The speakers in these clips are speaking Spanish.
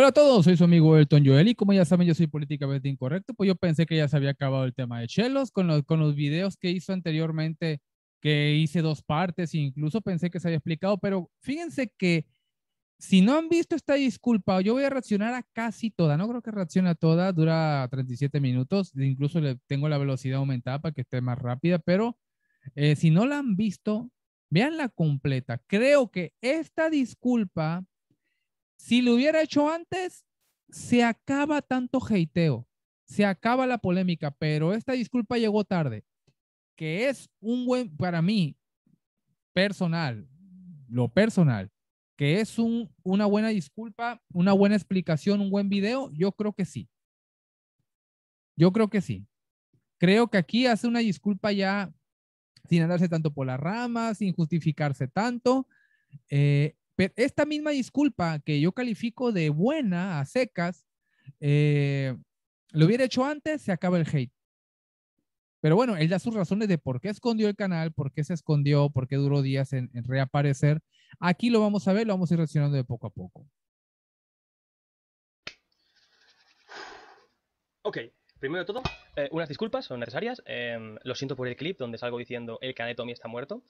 Hola a todos, soy su amigo Elton Joel y como ya saben yo soy políticamente incorrecto, pues yo pensé que ya se había acabado el tema de Chelos con los, con los videos que hizo anteriormente, que hice dos partes, incluso pensé que se había explicado, pero fíjense que si no han visto esta disculpa, yo voy a reaccionar a casi toda, no creo que reaccione a toda, dura 37 minutos, incluso le tengo la velocidad aumentada para que esté más rápida, pero eh, si no la han visto, veanla completa. Creo que esta disculpa si lo hubiera hecho antes, se acaba tanto heiteo, se acaba la polémica, pero esta disculpa llegó tarde, que es un buen, para mí, personal, lo personal, que es un, una buena disculpa, una buena explicación, un buen video, yo creo que sí. Yo creo que sí. Creo que aquí hace una disculpa ya sin andarse tanto por las ramas, sin justificarse tanto. Eh, pero esta misma disculpa que yo califico de buena a secas, eh, lo hubiera hecho antes, se acaba el hate. Pero bueno, él da sus razones de por qué escondió el canal, por qué se escondió, por qué duró días en, reaparecer. Aquí lo vamos a ver, lo vamos a ir reaccionando de poco a poco. Ok, primero de todo, eh, unas disculpas son necesarias. Em, lo siento por el clip donde salgo diciendo el canal de Tommy está muerto.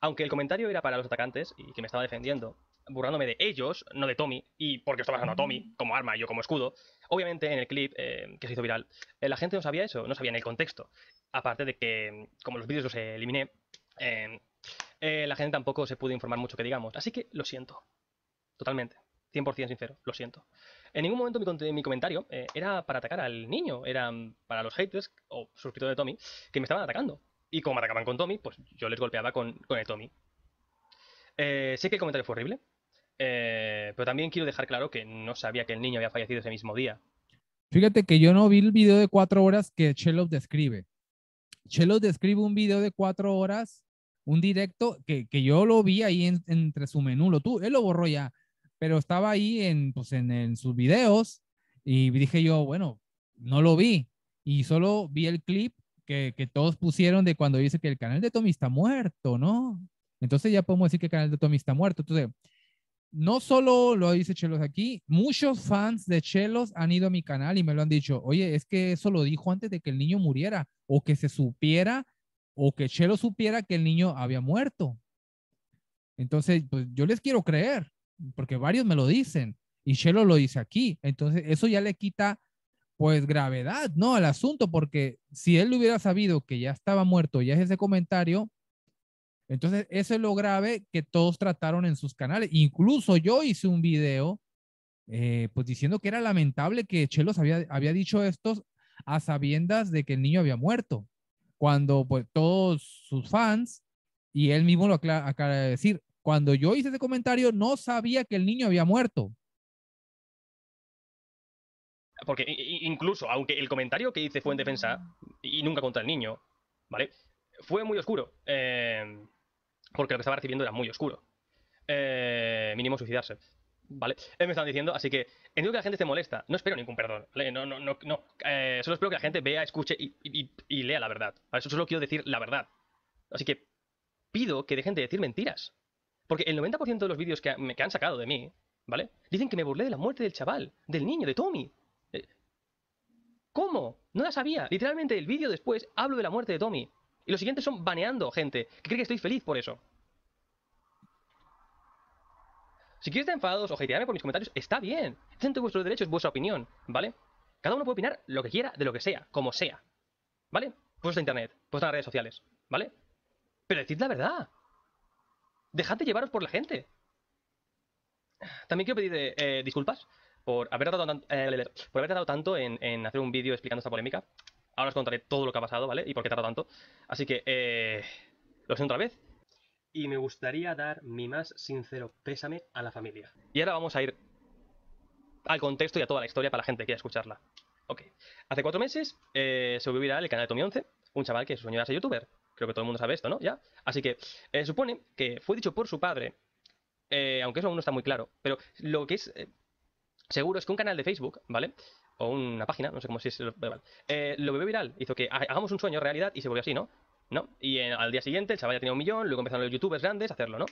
Aunque el comentario era para los atacantes y que me estaba defendiendo, burlándome de ellos, no de Tommy, y porque estaba usando a Tommy como arma y yo como escudo, obviamente en el clip eh, que se hizo viral, eh, la gente no sabía eso, no sabía en el contexto. Aparte de que, como los vídeos los eliminé, eh, la gente tampoco se pudo informar mucho que digamos. Así que lo siento. Totalmente. 100% sincero, lo siento. En ningún momento mi, mi comentario era para atacar al niño, era para los haters o suscriptores de Tommy que me estaban atacando. Y como me atacaban con Tommy, pues yo les golpeaba con, con el Tommy. Eh, sé que el comentario fue horrible, eh, pero también quiero dejar claro que no sabía que el niño había fallecido ese mismo día. Fíjate que yo no vi el video de cuatro horas que Chelo describe. Chelo describe un video de cuatro horas, un directo que, que yo lo vi ahí entre su menú. Lo, tú, él lo borró ya, pero estaba ahí en, pues en, en sus videos y dije yo, bueno, no lo vi y solo vi el clip que, todos pusieron de cuando dice que el canal de Tommy está muerto, ¿no? Entonces ya podemos decir que el canal de Tommy está muerto. Entonces, no solo lo dice Chelos aquí, muchos fans de Chelos han ido a mi canal y me lo han dicho, oye, es que eso lo dijo antes de que el niño muriera o que se supiera o que Chelo supiera que el niño había muerto. Entonces, pues yo les quiero creer, porque varios me lo dicen y Chelo lo dice aquí. Entonces, eso ya le quita pues gravedad, ¿no? Al asunto, porque si él hubiera sabido que ya estaba muerto, y es ese comentario, entonces eso es lo grave que todos trataron en sus canales. Incluso yo hice un video, eh, pues diciendo que era lamentable que Chelos había, había dicho esto a sabiendas de que el niño había muerto, cuando pues todos sus fans, y él mismo lo acaba de decir, cuando yo hice ese comentario no sabía que el niño había muerto. Porque incluso, aunque el comentario que hice fue en defensa y nunca contra el niño, ¿vale? Fue muy oscuro. Eh, porque lo que estaba recibiendo era muy oscuro. Eh, mínimo suicidarse. ¿Vale? me están diciendo, así que entiendo que la gente se molesta. No espero ningún perdón. ¿vale? No, no, no, no. Eh, solo espero que la gente vea, escuche y, lea la verdad. eso solo quiero decir la verdad. Así que pido que dejen de decir mentiras. Porque el 90% de los vídeos que, me, que han sacado de mí, ¿vale? Dicen que me burlé de la muerte del chaval, del niño, de Tommy. ¿Cómo? No la sabía. Literalmente, el vídeo después hablo de la muerte de Tommy. Y los siguientes son baneando gente, que cree que estoy feliz por eso. Si quieres estar enfadados o hatearme por mis comentarios, está bien. Es entre vuestros derechos, vuestra opinión, ¿vale? Cada uno puede opinar lo que quiera, de lo que sea, como sea. ¿Vale? Pues en internet, pues en las redes sociales, ¿vale? Pero decid la verdad. Dejad de llevaros por la gente. También quiero pedir eh, disculpas por haber tardado, tanto, eh, por haber tanto en, hacer un vídeo explicando esta polémica. Ahora os contaré todo lo que ha pasado, ¿vale? Y por qué tardó tanto. Así que, eh, lo siento otra vez. Y me gustaría dar mi más sincero pésame a la familia. Y ahora vamos a ir al contexto y a toda la historia para la gente que quiera escucharla. Ok. Hace cuatro meses eh, se volvió viral el canal de Tommy11, un chaval que su sueño ser youtuber. Creo que todo el mundo sabe esto, ¿no? ¿Ya? Así que eh, supone que fue dicho por su padre, eh, aunque eso aún no está muy claro, pero lo que es seguro es que un canal de Facebook, ¿vale? O una página, no sé cómo si es. Eh, lo veo viral, hizo que hagamos un sueño realidad y se volvió así, ¿no? ¿No? Y eh, al día siguiente el chaval ya tenía un millón, luego empezaron los youtubers grandes a hacerlo, ¿no?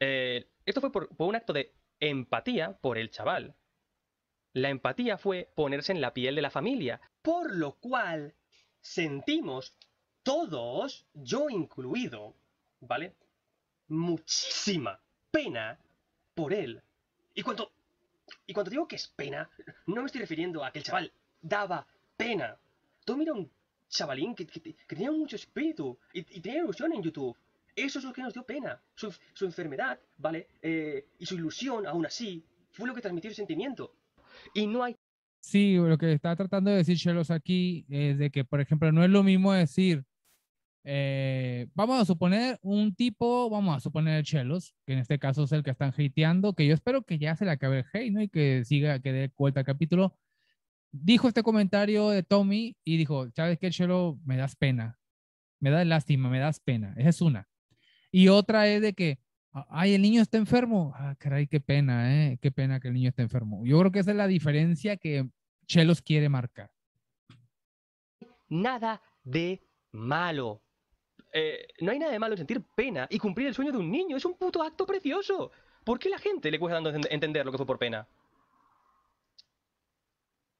Eh, esto fue por, un acto de empatía por el chaval. La empatía fue ponerse en la piel de la familia. Por lo cual, sentimos todos, yo incluido, ¿vale? Muchísima pena por él. Y cuando y cuando digo que es pena, no me estoy refiriendo a que el chaval daba pena. Tú mira un chavalín que, tenía mucho espíritu y, tenía ilusión en YouTube. Eso es lo que nos dio pena. Su, enfermedad, ¿vale? Eh, y su ilusión, aún así, fue lo que transmitió el sentimiento. Y no hay... Sí, lo que está tratando de decir Shelos aquí es eh, de que, por ejemplo, no es lo mismo decir eh, vamos a suponer un tipo, vamos a suponer el Chelos, que en este caso es el que están hateando, que yo espero que ya se le acabe el hate, ¿no? Y que siga, que dé vuelta al capítulo. Dijo este comentario de Tommy y dijo, ¿sabes qué, Chelo? Me das pena, me da lástima, me das pena. Esa es una. Y otra es de que, ah, ay, el niño está enfermo. Ah, caray, qué pena, ¿eh? Qué pena que el niño esté enfermo. Yo creo que esa es la diferencia que Chelos quiere marcar. Nada de malo eh, no hay nada de malo en sentir pena y cumplir el sueño de un niño. Es un puto acto precioso. ¿Por qué la gente le cuesta entender lo que fue por pena?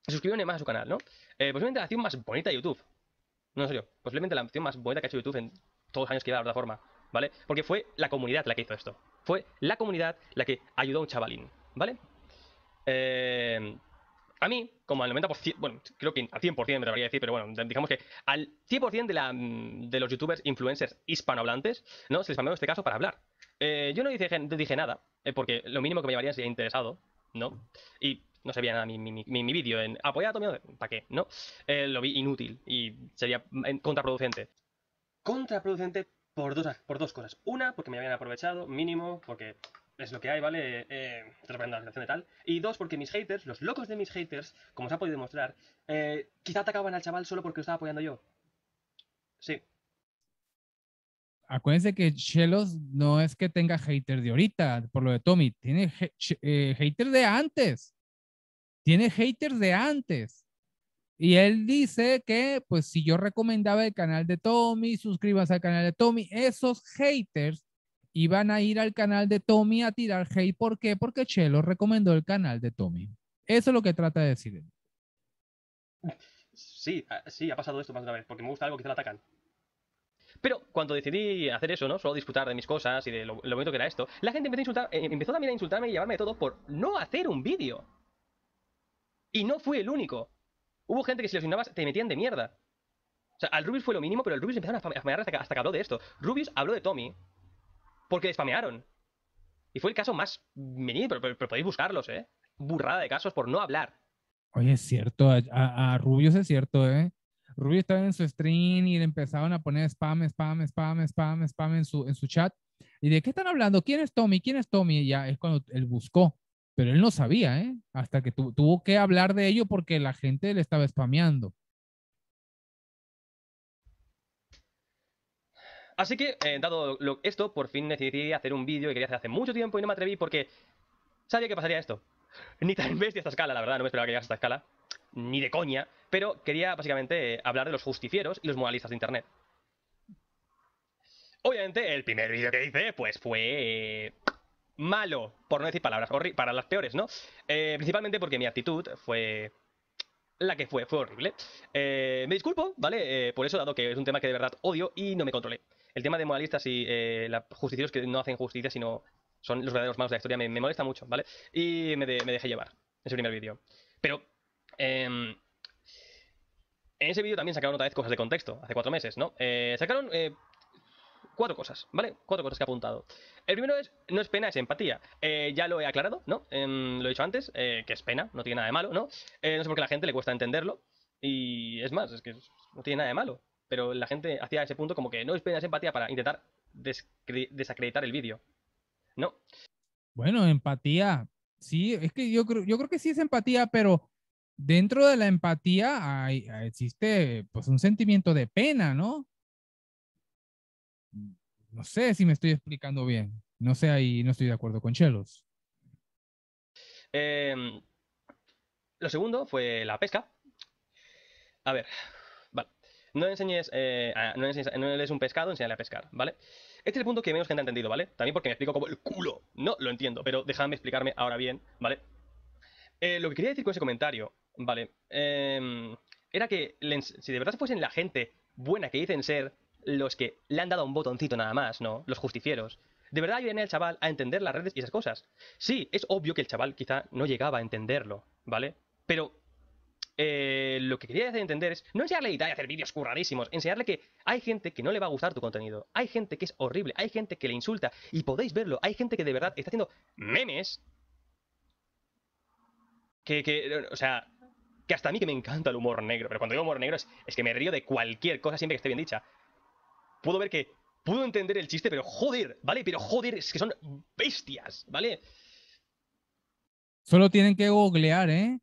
Suscríbete más a su canal, ¿no? Eh, posiblemente la acción más bonita de YouTube. No en serio, Posiblemente la acción más bonita que ha hecho YouTube en todos los años que lleva la plataforma. ¿Vale? Porque fue la comunidad la que hizo esto. Fue la comunidad la que ayudó a un chavalín. ¿Vale? Eh a mí, como al 90%, bueno, creo que al 100% me debería decir, pero bueno, digamos que al 100% de, la, de los youtubers, influencers hispanohablantes, ¿no? Se les en este caso para hablar. Eh, yo no dije, nada, eh, porque lo mínimo que me llevarían sería interesado, ¿no? Y no servía nada mi, mi, vídeo en Apoyado ah, pues a ¿para qué? ¿No? Eh, lo vi inútil y sería contraproducente. Contraproducente por dos, por dos cosas. Una, porque me habían aprovechado, mínimo, porque es lo que hay, ¿vale? Eh, tal. Y dos, porque mis haters, los locos de mis haters, como se ha podido demostrar, eh, quizá atacaban al chaval solo porque lo estaba apoyando yo. Sí. Acuérdense que Shelos no es que tenga haters de ahorita, por lo de Tommy. Tiene eh, haters de antes. Tiene haters de antes. Y él dice que, pues, si yo recomendaba el canal de Tommy, suscribas al canal de Tommy, esos haters iban a ir al canal de Tommy a tirar hate. ¿Por qué? Porque Chelo recomendó el canal de Tommy. Eso es lo que trata de decir. Sí, ah, sí, ha pasado esto más de una vez, porque me gusta algo que te lo atacan. Pero cuando decidí hacer eso, ¿no? Solo disfrutar de mis cosas y de lo, bonito que era esto, la gente empezó, a insultar, eh, empezó también a insultarme y llamarme de todo por no hacer un vídeo. Y no fui el único. Hubo gente que si lo asignabas te metían de mierda. O sea, al Rubius fue lo mínimo, pero el Rubius empezaron a, hasta hasta que habló de esto. Rubius habló de Tommy, porque spamearon. Y fue el caso más mini, pero, podéis buscarlos, ¿eh? Burrada de casos por no hablar. Oye, es cierto, a, Rubio es cierto, ¿eh? Rubio estaba en su stream y le empezaron a poner spam, spam, spam, spam, spam en su, en su chat. ¿Y de qué están hablando? ¿Quién es Tommy? ¿Quién es Tommy? Y ya es cuando él buscó. Pero él no sabía, ¿eh? Hasta que tuvo que hablar de ello porque la gente le estaba spameando. Así que, eh, dado esto, por fin decidí hacer un vídeo que quería hacer hace mucho tiempo y no me atreví porque sabía que pasaría esto. Ni tal bestia de esta escala, la verdad, no me esperaba que llegase a esta escala. Ni de coña. Pero quería, básicamente, eh, hablar de los justicieros y los moralistas de Internet. Obviamente, el primer vídeo que hice, pues fue... Eh, malo, por no decir palabras, para las peores, ¿no? principalmente porque mi actitud fue la que fue, fue horrible. me disculpo, ¿vale? por eso, dado que es un tema que de verdad odio y no me controlé el tema de moralistas y eh, la, justicieros que no hacen justicia, sino son los verdaderos malos de la historia, me, molesta mucho, ¿vale? Y me, dejé llevar en ese primer vídeo. Pero, em, en ese vídeo también sacaron otra vez cosas de contexto, hace cuatro meses, ¿no? Eh, sacaron eh, cuatro cosas, ¿vale? Cuatro cosas que he apuntado. El primero es, no es pena, es empatía. ya lo he aclarado, ¿no? Em, lo he dicho antes, que es pena, no tiene nada de malo, ¿no? no sé por qué a la gente le cuesta entenderlo. Y es más, es que no tiene nada de malo pero la gente hacía ese punto como que no esperas empatía para intentar desacreditar el vídeo. No. Bueno, empatía. Sí, es que yo creo, yo creo que sí es empatía, pero dentro de la empatía existe pues un sentimiento de pena, ¿no? No sé si me estoy explicando bien. No sé ahí, no estoy de acuerdo con Chelos. Em, lo segundo fue la pesca. A ver, eh, no enseñes, no enseñes, un pescado, enséñale a pescar, ¿vale? Este es el punto que menos gente ha entendido, ¿vale? También porque me explico como el culo. No lo entiendo, pero déjame explicarme ahora bien, ¿vale? Eh, lo que quería decir con ese comentario, ¿vale? Em, era que si de verdad fuesen la gente buena que dicen ser los que le han dado un botoncito nada más, ¿no? Los justicieros. De verdad viene el chaval a entender las redes y esas cosas. Sí, es obvio que el chaval quizá no llegaba a entenderlo, ¿vale? Pero eh, lo que quería entender es no enseñarle a idea de hacer vídeos curradísimos, enseñarle que hay gente que no le va a gustar tu contenido, hay gente que es horrible, hay gente que le insulta, y podéis verlo, hay gente que de verdad está haciendo memes. Que, o sea, que hasta a mí que me encanta el humor negro, pero cuando digo humor negro es, que me río de cualquier cosa siempre que esté bien dicha. Puedo ver que puedo entender el chiste, pero joder, ¿vale? Pero joder, es que son bestias, ¿vale? Solo tienen que googlear, ¿eh?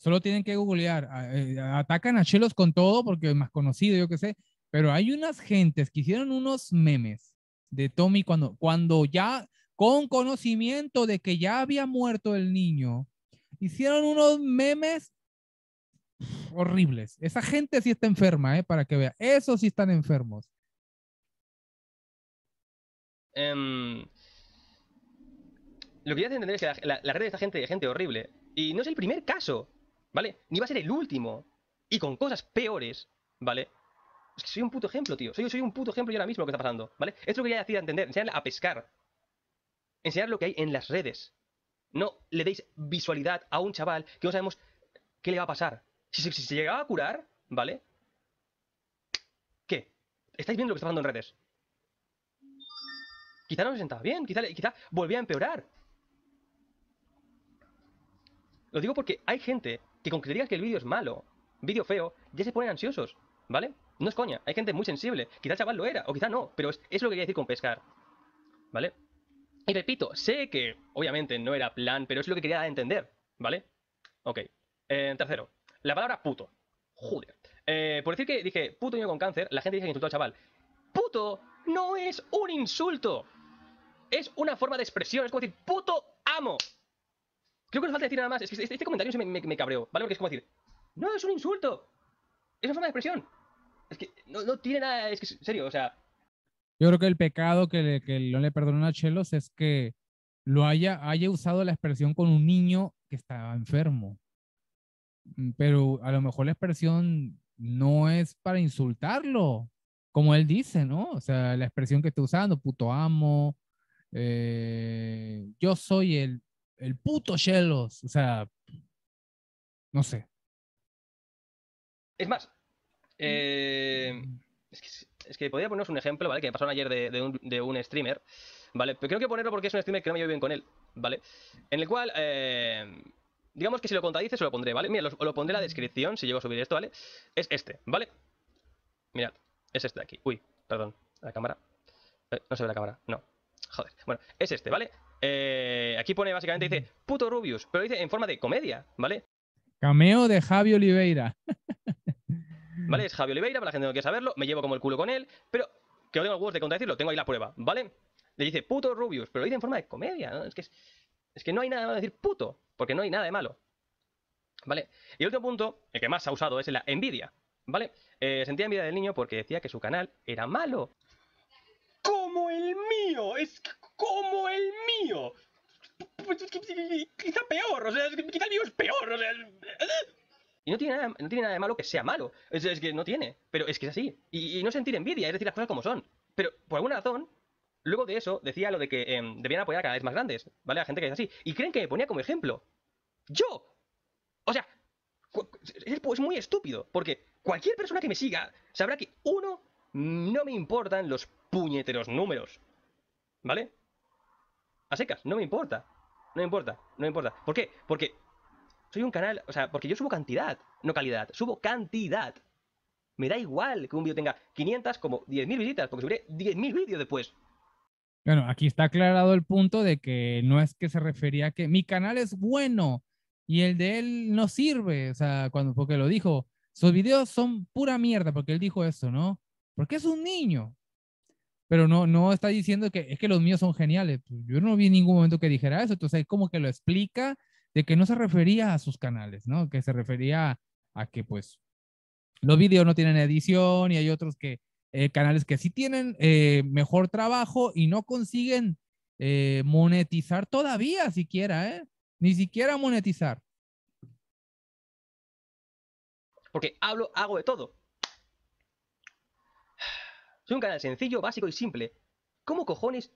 Solo tienen que googlear. Eh, atacan a Chelos con todo porque es más conocido, yo qué sé. Pero hay unas gentes que hicieron unos memes de Tommy cuando, cuando ya, con conocimiento de que ya había muerto el niño, hicieron unos memes horribles. Esa gente sí está enferma, ¿eh? para que vea. Esos sí están enfermos. Em, lo que ya entender es que la, red de esta gente es gente horrible. Y no es el primer caso. ¿Vale? Ni va a ser el último. Y con cosas peores, ¿vale? Es que soy un puto ejemplo, tío. Soy, soy un puto ejemplo yo ahora mismo lo que está pasando, ¿vale? Esto es lo que ya a entender. Enseñarle a pescar. Enseñar lo que hay en las redes. No le deis visualidad a un chaval que no sabemos qué le va a pasar. Si, se llegaba a curar, ¿vale? ¿Qué? ¿Estáis viendo lo que está pasando en redes? Quizá no se sentaba bien, quizá volvía a empeorar. Lo digo porque hay gente que con que que el vídeo es malo, vídeo feo, ya se ponen ansiosos, ¿vale? No es coña, hay gente muy sensible. Quizá chaval lo era, o quizá no, pero es, es lo que quería decir con pescar, ¿vale? Y repito, sé que obviamente no era plan, pero es lo que quería entender, ¿vale? Ok. Eh, tercero, la palabra puto. Joder. Eh, por decir que dije puto niño con cáncer, la gente dice que insultó al chaval. ¡Puto! No es un insulto. Es una forma de expresión. Es como decir puto amo. Creo que no falta decir nada más. Este, este, comentario se me, cabreó, ¿vale? Porque es como decir, no, es un insulto. Es una forma de expresión. Es que no, no tiene nada, es que serio, o sea. Yo creo que el pecado que, le, que no le perdonó a Chelos es que lo haya, haya usado la expresión con un niño que estaba enfermo. Pero a lo mejor la expresión no es para insultarlo, como él dice, ¿no? O sea, la expresión que está usando, puto amo, eh, yo soy el el puto Shellos, o sea, no sé. Es más, mm. eh, es, que, podría poneros un ejemplo, ¿vale? Que me pasaron ayer de, un, streamer, ¿vale? Pero creo que ponerlo porque es un streamer que no me llevo bien con él, ¿vale? En el cual, eh, digamos que si lo contadices se lo pondré, ¿vale? Mira, lo, lo pondré en la mm. descripción, si llego a subir esto, ¿vale? Es este, ¿vale? Mirad, es este de aquí. Uy, perdón, la cámara. Eh, no se ve la cámara, no. Joder. Bueno, es este, ¿vale? Eh, aquí pone básicamente, dice, puto Rubius, pero dice en forma de comedia, ¿vale? Cameo de Javi Oliveira. ¿Vale? Es Javi Oliveira, para la gente que no quiere saberlo, me llevo como el culo con él, pero que no tengo huevos de contradecirlo, tengo ahí la prueba, ¿vale? Le dice, puto Rubius, pero lo dice en forma de comedia, ¿no? Es que, es, que no hay nada de malo decir puto, porque no hay nada de malo. ¿Vale? Y otro punto, el que más ha usado, es la envidia, ¿vale? Eh, sentía envidia del niño porque decía que su canal era malo. ¡Como el mío! Es como el mío. Pues, pues, quizá peor, o sea, quizá el mío es peor, Y no tiene, nada, no tiene nada de malo que sea malo. Es, que no tiene. Pero es que es así. Y, no sentir envidia, es decir, las cosas como son. Pero por alguna razón, luego de eso, decía lo de que em, debían apoyar a cada vez más grandes, ¿vale? La gente que es así. Y creen que me ponía como ejemplo. ¡Yo! O sea, es muy estúpido. Porque cualquier persona que me siga sabrá que, uno, no me importan los puñeteros números. ¿Vale? a secas, no me importa. No me importa, no me importa. ¿Por qué? Porque soy un canal, o sea, porque yo subo cantidad, no calidad, subo cantidad. Me da igual que un video tenga 500 como 10.000 visitas, porque subiré 10.000 vídeos después. Bueno, aquí está aclarado el punto de que no es que se refería a que mi canal es bueno y el de él no sirve, o sea, cuando, porque lo dijo, sus videos son pura mierda, porque él dijo eso, ¿no? Porque es un niño, pero no, no está diciendo que es que los míos son geniales. Yo no vi en ningún momento que dijera eso, entonces como que lo explica de que no se refería a sus canales, ¿no? Que se refería a, que pues los vídeos no tienen edición y hay otros que, eh, canales que sí tienen eh, mejor trabajo y no consiguen eh, monetizar todavía siquiera, ¿eh? Ni siquiera monetizar. Porque hablo, hago de todo. Soy un canal sencillo, básico y simple. ¿Cómo cojones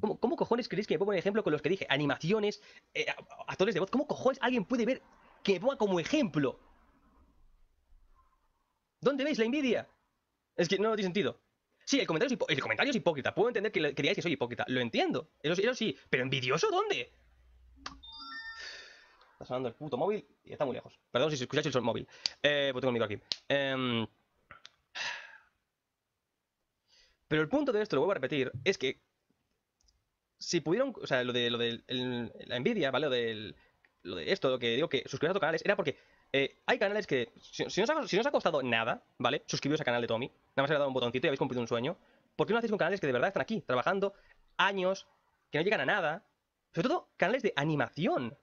¿Cómo, cojones creéis que me pongo un ejemplo con los que dije? Animaciones, eh, actores de voz. ¿Cómo cojones alguien puede ver que me ponga como ejemplo? ¿Dónde veis la envidia? Es que no, tiene sentido. Sí, el comentario, es hipócrita. Puedo entender que, creíais que soy hipócrita. Lo entiendo. Eso, sí. Pero envidioso, ¿dónde? Está sonando el puto móvil y está muy lejos. Perdón si escucháis el móvil. Eh, pues tengo aquí. Eh, pero el punto de esto, lo vuelvo a repetir, es que si pudieron, o sea, lo de, lo de la envidia, ¿vale? Lo, de esto, lo que digo que suscribiros a otros canales, era porque eh, hay canales que, si, no os ha, costado nada, ¿vale? Suscribiros al canal de Tommy, nada más le dado un botoncito y habéis cumplido un sueño. ¿Por qué no hacéis con canales que de verdad están aquí, trabajando años, que no llegan a nada? Sobre todo canales de animación.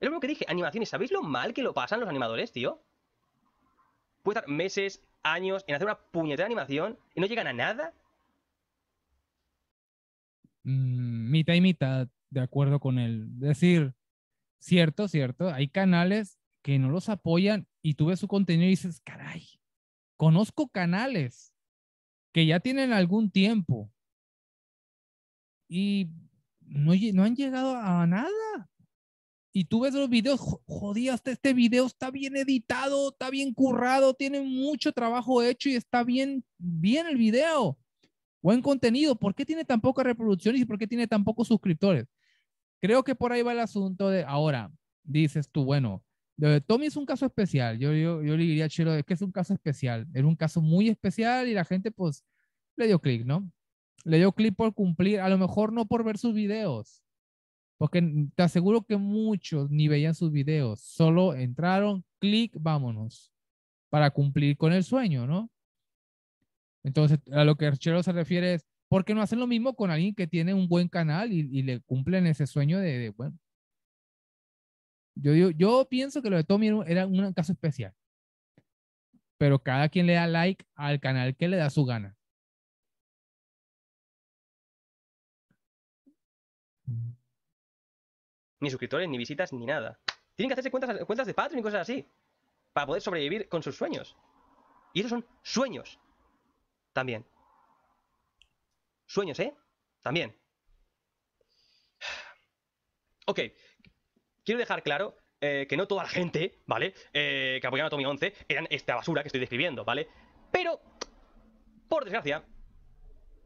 Es lo mismo que dije, animaciones. ¿Sabéis lo mal que lo pasan los animadores, tío? Puede estar meses, años en hacer una puñetera animación y no llegan a nada? Mm, mitad y mitad, de acuerdo con él. decir, cierto, cierto, hay canales que no los apoyan y tú ves su contenido y dices, caray, conozco canales que ya tienen algún tiempo y no, no han llegado a nada y tú ves los videos, jodías, este video está bien editado, está bien currado, tiene mucho trabajo hecho y está bien, bien el video. Buen contenido. ¿Por qué tiene tan pocas reproducciones y por qué tiene tan pocos suscriptores? Creo que por ahí va el asunto de ahora. Dices tú, bueno, Tommy es un caso especial. Yo, yo, yo le diría a Chelo, es que es un caso especial. Era un caso muy especial y la gente, pues, le dio clic, ¿no? Le dio clic por cumplir, a lo mejor no por ver sus videos porque te aseguro que muchos ni veían sus videos, solo entraron, clic, vámonos, para cumplir con el sueño, ¿no? Entonces, a lo que Archero se refiere es, ¿por qué no hacen lo mismo con alguien que tiene un buen canal y, le cumplen ese sueño de, bueno? yo, pienso que lo de Tommy era un caso especial, pero cada quien le da like al canal que le da su gana. ni suscriptores, ni visitas, ni nada. Tienen que hacerse cuentas, cuentas de Patreon y cosas así. Para poder sobrevivir con sus sueños. Y esos son sueños. También. Sueños, ¿eh? También. Ok. Quiero dejar claro eh, que no toda la gente, ¿vale? Eh, que apoyaron a Tommy 11 eran esta basura que estoy describiendo, ¿vale? Pero, por desgracia,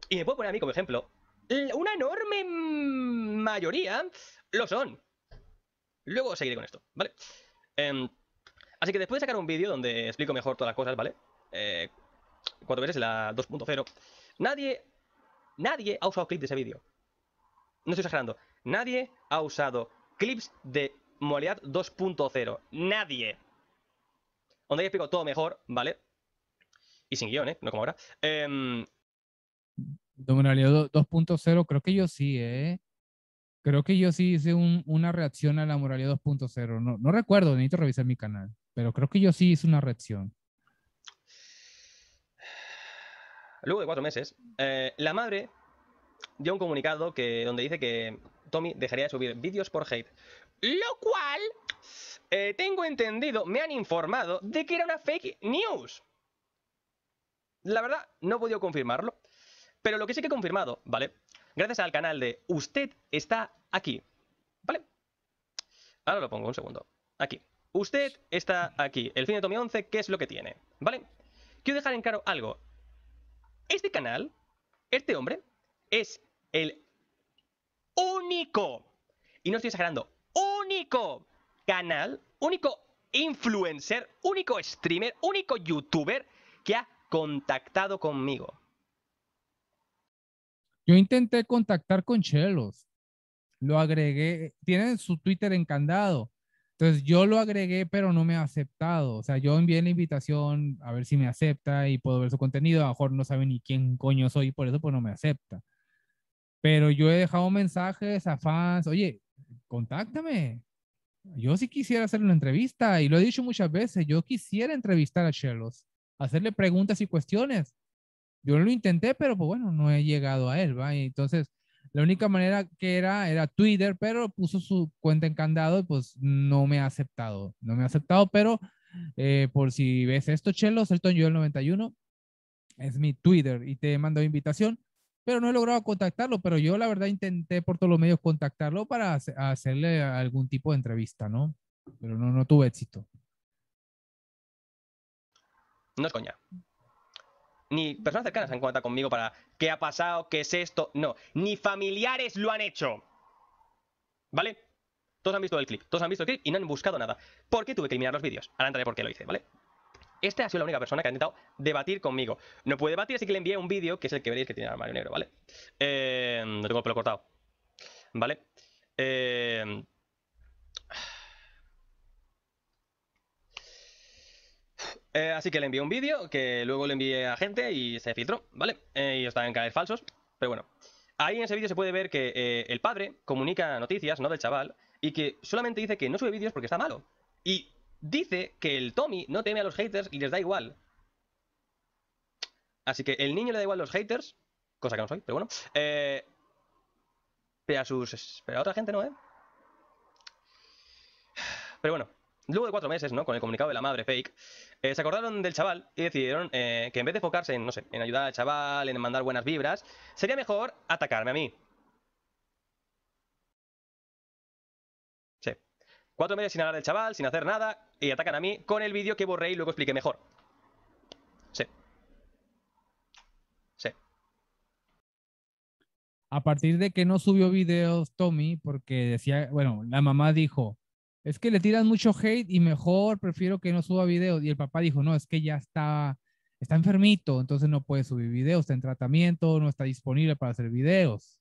y me puedo poner a mí como ejemplo, una enorme mayoría lo son. Luego seguiré con esto, ¿vale? Em, así que después de sacar un vídeo donde explico mejor todas las cosas, ¿vale? Eh, cuatro veces la 2.0. Nadie, nadie ha usado clips de ese vídeo. No estoy exagerando. Nadie ha usado clips de modalidad 2.0. Nadie. Donde yo explico todo mejor, ¿vale? Y sin guión, ¿eh? No como ahora. Eh, em, 2.0, creo que yo sí, ¿eh? Creo que yo sí hice una reacción a la moralidad 2.0. No, recuerdo, necesito revisar mi canal, pero creo que yo sí hice una reacción. Luego de cuatro meses, eh, la madre dio un comunicado que, donde dice que Tommy dejaría de subir vídeos por hate. Lo cual, eh, tengo entendido, me han informado de que era una fake news. La verdad, no he podido confirmarlo. Pero lo que sí que he confirmado, ¿vale? gracias al canal de Usted está aquí. ¿Vale? Ahora lo pongo un segundo. Aquí. Usted está aquí. El fin de Tommy 11, ¿qué es lo que tiene? ¿Vale? Quiero dejar en claro algo. Este canal, este hombre, es el único, y no estoy exagerando, único canal, único influencer, único streamer, único youtuber que ha contactado conmigo. Yo intenté contactar con Chelos, lo agregué, tienen su Twitter encandado, entonces yo lo agregué, pero no me ha aceptado. O sea, yo envié la invitación a ver si me acepta y puedo ver su contenido. A lo mejor no sabe ni quién coño soy, por eso pues no me acepta. Pero yo he dejado mensajes a fans, oye, contáctame. Yo sí quisiera hacer una entrevista y lo he dicho muchas veces, yo quisiera entrevistar a Chelos, hacerle preguntas y cuestiones, yo lo intenté, pero pues bueno, no he llegado a él, ¿va? Y entonces, la única manera que era era Twitter, pero puso su cuenta en candado y pues no me ha aceptado, no me ha aceptado, pero eh, por si ves esto, Chelo, Elton yo 91, es mi Twitter y te mando invitación, pero no he logrado contactarlo, pero yo la verdad intenté por todos los medios contactarlo para hacerle algún tipo de entrevista, ¿no? Pero no, no tuve éxito. No es coña ni personas cercanas han contado conmigo para qué ha pasado, qué es esto, no, ni familiares lo han hecho. ¿Vale? Todos han visto el clip, todos han visto el clip y no han buscado nada. ¿Por qué tuve que eliminar los vídeos? Ahora entraré por qué lo hice, ¿vale? Esta ha sido la única persona que ha intentado debatir conmigo. No puede debatir, así que le envié un vídeo, que es el que veréis que tiene el armario negro, ¿vale? Eh, no tengo el pelo cortado. ¿Vale? Eh, Eh, así que le envié un vídeo que luego le envié a gente y se filtró, ¿vale? Eh, y estaban en vez falsos, pero bueno. Ahí en ese vídeo se puede ver que eh, el padre comunica noticias, no del chaval, y que solamente dice que no sube vídeos porque está malo. Y dice que el Tommy no teme a los haters y les da igual. Así que el niño le da igual a los haters, cosa que no soy, pero bueno. pero a sus... pero a otra gente no, ¿eh? Pero bueno, Luego de cuatro meses, ¿no? Con el comunicado de la madre fake, eh, se acordaron del chaval y decidieron eh, que en vez de enfocarse en, no sé, en ayudar al chaval, en mandar buenas vibras, sería mejor atacarme a mí. Sí. Cuatro meses sin hablar del chaval, sin hacer nada, y atacan a mí con el vídeo que borré y luego expliqué mejor. Sí. Sí. A partir de que no subió vídeos, Tommy, porque decía, bueno, la mamá dijo, es que le tiran mucho hate y mejor prefiero que no suba videos. Y el papá dijo, no, es que ya está, está enfermito, entonces no puede subir videos, está en tratamiento, no está disponible para hacer videos.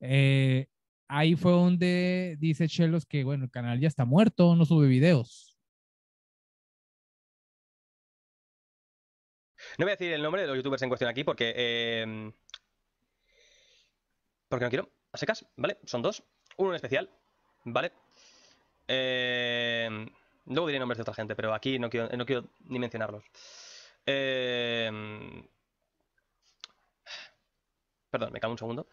Eh, ahí fue donde dice Chelos que, bueno, el canal ya está muerto, no sube videos. No voy a decir el nombre de los youtubers en cuestión aquí porque... Em, porque no quiero, a secas, ¿vale? Son dos. Uno en especial, ¿vale? Eh, luego diré nombres de otra gente, pero aquí no quiero, ni mencionarlos. Eh, perdón, me cago un segundo.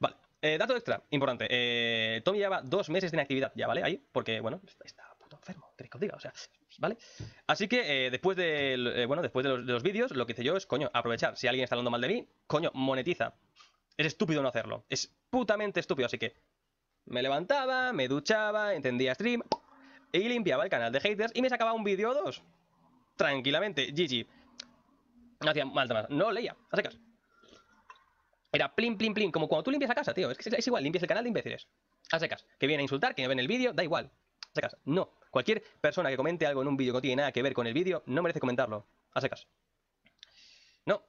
Vale. Eh, dato extra, importante. Tommy lleva dos meses de inactividad, ya, ¿vale? Ahí, porque, bueno, está, puto enfermo, que diga, o sea, ¿vale? Así que, después de, bueno, después de los, de los vídeos, lo que hice yo es, coño, aprovechar. Si alguien está hablando mal de mí, coño, monetiza. Es estúpido no hacerlo. Es putamente estúpido, así que me levantaba, me duchaba, entendía stream y limpiaba el canal de haters y me sacaba un vídeo o dos. Tranquilamente, GG. No hacía mal, no leía, a secas. Era plim, plim, plim como cuando tú limpias la casa, tío. Es que es igual, limpias el canal de imbéciles. A secas, que viene a insultar, que no ven el vídeo, da igual. A secas, no. Cualquier persona que comente algo en un vídeo que no tiene nada que ver con el vídeo, no merece comentarlo. A secas. No.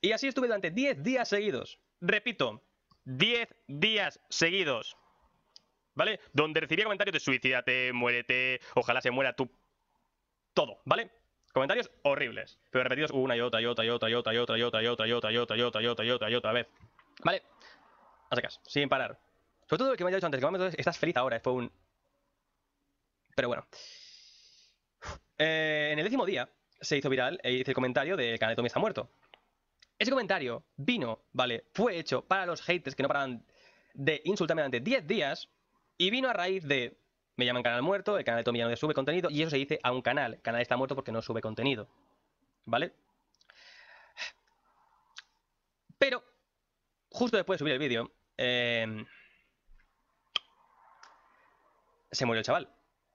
Y así estuve durante 10 días seguidos. Repito, 10 días seguidos. ¿vale? Donde recibía comentarios de suicídate, muérete, ojalá se muera tu... Todo, ¿vale? Comentarios horribles, pero repetidos una y otra y otra y otra y otra y otra y otra y otra y otra y otra y otra y otra y otra vez. ¿Vale? A sacas, sin parar. Sobre todo lo que me haya dicho antes, que me estás feliz ahora, fue un... Pero bueno. en el décimo día se hizo viral e hice el comentario de de Tommy está muerto. Ese comentario vino, ¿vale? Fue hecho para los haters que no paraban de insultarme durante 10 días y vino a raíz de, me llaman canal muerto, el canal de Tommy ya no sube contenido, y eso se dice a un canal. canal está muerto porque no sube contenido. ¿Vale? Pero, justo después de subir el vídeo, em, se murió el chaval.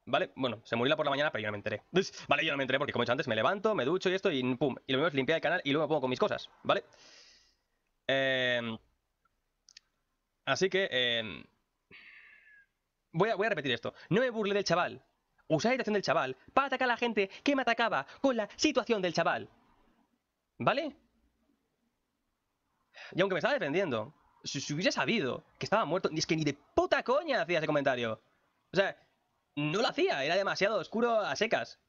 ¿Vale? Bueno, se murió la por la mañana, pero yo no me enteré. Vale, yo no me enteré porque, como he dicho antes, me levanto, me ducho y esto, y pum. Y lo mismo es limpiar el canal y luego me pongo con mis cosas, ¿vale? Em, así que, em, voy a, repetir esto. No me burle del chaval. Usé la situación del chaval para atacar a la gente que me atacaba con la situación del chaval. ¿Vale? Y aunque me estaba defendiendo, si, hubiese sabido que estaba muerto, es que ni de puta coña hacía ese comentario. O sea, no lo hacía, era demasiado oscuro a secas.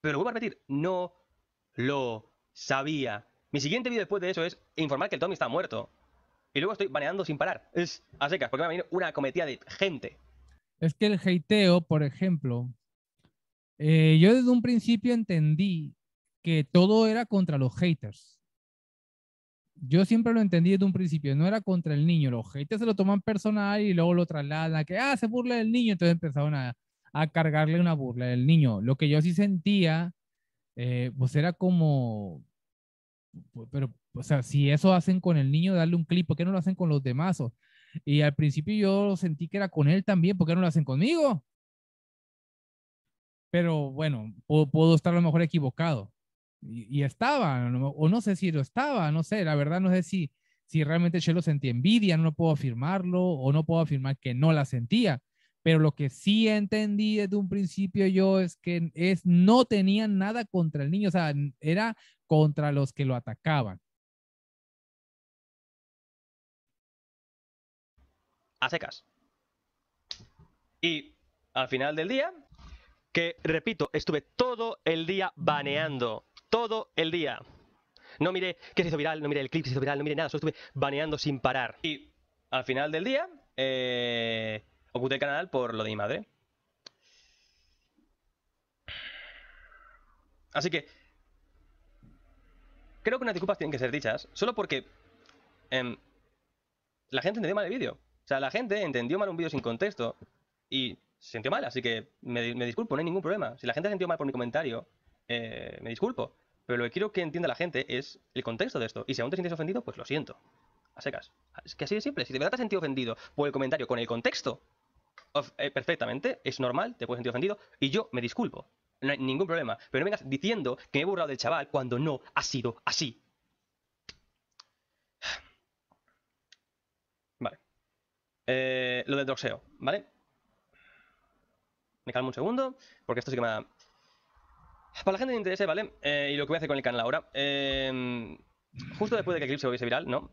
Pero lo vuelvo a repetir, no lo sabía. Mi siguiente vídeo después de eso es informar que el Tommy está muerto. Y luego estoy baneando sin parar. Es a secas, porque me va una cometida de gente. Es que el hateo, por ejemplo, eh, yo desde un principio entendí que todo era contra los haters. Yo siempre lo entendí desde un principio, no era contra el niño. Los haters se lo toman personal y luego lo trasladan a que, ah, se burla del niño. Entonces empezaron a, a cargarle una burla del niño. Lo que yo sí sentía, eh, pues era como, pues, pero o sea, si eso hacen con el niño, darle un clip, ¿por qué no lo hacen con los demás? y al principio yo sentí que era con él también, ¿por qué no lo hacen conmigo? Pero bueno, puedo, estar a lo mejor equivocado. Y, estaba, o no sé si lo estaba, no sé, la verdad no sé si, si realmente yo lo sentí envidia, no puedo afirmarlo, o no puedo afirmar que no la sentía. Pero lo que sí entendí desde un principio yo es que es, no tenían nada contra el niño, o sea, era contra los que lo atacaban a secas. Y al final del día, que repito, estuve todo el día baneando. Todo el día. No miré qué se hizo viral, no miré el clip, se hizo viral, no miré nada, solo estuve baneando sin parar. Y al final del día, eh, oculté el canal por lo de mi madre. Así que, creo que unas disculpas tienen que ser dichas, solo porque em, la gente entendió mal el vídeo. O sea, la gente entendió mal un vídeo sin contexto y se sintió mal, así que me, disculpo, no hay ningún problema. Si la gente se sintió mal por mi comentario, eh, me disculpo. Pero lo que quiero que entienda la gente es el contexto de esto. Y si aún te sientes ofendido, pues lo siento. A secas. Es que así de simple. Si de verdad te has sentido ofendido por el comentario con el contexto, eh, perfectamente, es normal, te puedes sentir ofendido. Y yo me disculpo. No hay ningún problema. Pero no vengas diciendo que me he burlado del chaval cuando no ha sido así. Eh, lo del doxeo, ¿vale? Me calmo un segundo, porque esto sí que me da... Para la gente de interés, ¿vale? Eh, y lo que voy a hacer con el canal ahora. Em, justo después de que el clip se volviese viral, ¿no?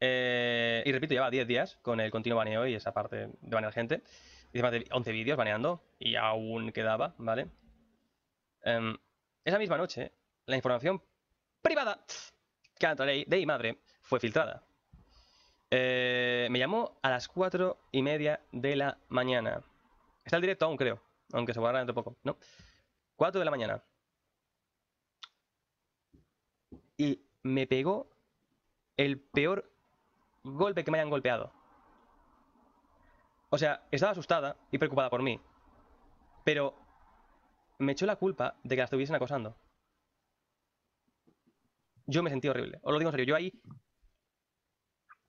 Eh, y repito, lleva 10 días con el continuo baneo y esa parte de banear gente. Y más de 11 vídeos baneando y aún quedaba, ¿vale? Em, esa misma noche, la información privada que de madre fue filtrada. Eh, me llamó a las cuatro y media de la mañana. Está el directo aún, creo. Aunque se guarda dentro poco, ¿no? 4 de la mañana. Y me pegó el peor golpe que me hayan golpeado. O sea, estaba asustada y preocupada por mí. Pero me echó la culpa de que la estuviesen acosando. Yo me sentí horrible. Os lo digo en serio. Yo ahí